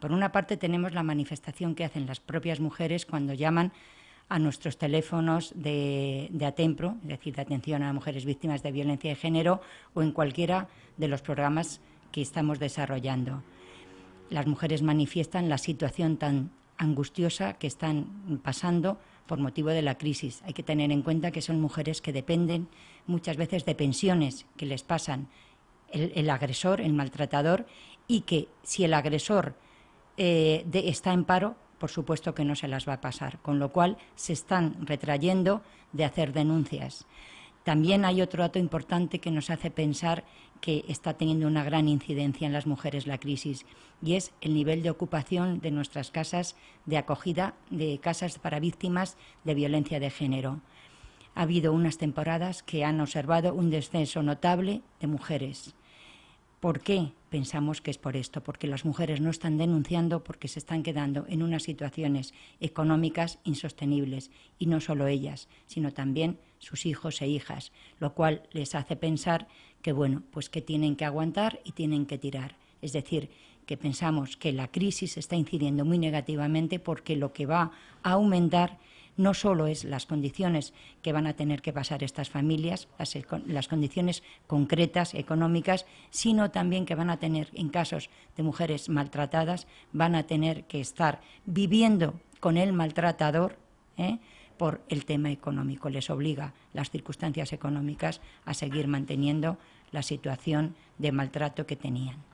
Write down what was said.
Por una parte tenemos la manifestación que hacen las propias mujeres cuando llaman a nuestros teléfonos de, de, Atempro, es decir, de atención a mujeres víctimas de violencia de género, o en cualquiera de los programas que estamos desarrollando. Las mujeres manifiestan la situación tan angustiosa que están pasando por motivo de la crisis. Hay que tener en cuenta que son mujeres que dependen muchas veces de pensiones que les pasan el agresor, el maltratador, y que si el agresor eh, de, está en paro, por supuesto que no se las va a pasar, con lo cual se están retrayendo de hacer denuncias. También hay otro dato importante que nos hace pensar que está teniendo una gran incidencia en las mujeres la crisis y es el nivel de ocupación de nuestras casas de acogida, de casas para víctimas de violencia de género. Ha habido unas temporadas que han observado un descenso notable de mujeres ¿Por qué? Pensamos que es por esto, porque las mujeres no están denunciando porque se están quedando en unas situaciones económicas insostenibles, y no solo ellas, sino también sus hijos e hijas, lo cual les hace pensar que, bueno, pues que tienen que aguantar y tienen que tirar. Es decir, que pensamos que la crisis está incidiendo muy negativamente porque lo que va a aumentar no solo es las condiciones que van a tener que pasar estas familias, las, condiciones concretas, económicas, sino también que van a tener, en casos de mujeres maltratadas, van a tener que estar viviendo con el maltratador. ¿eh? por el tema económico. Les obliga las circunstancias económicas a seguir manteniendo la situación de maltrato que tenían.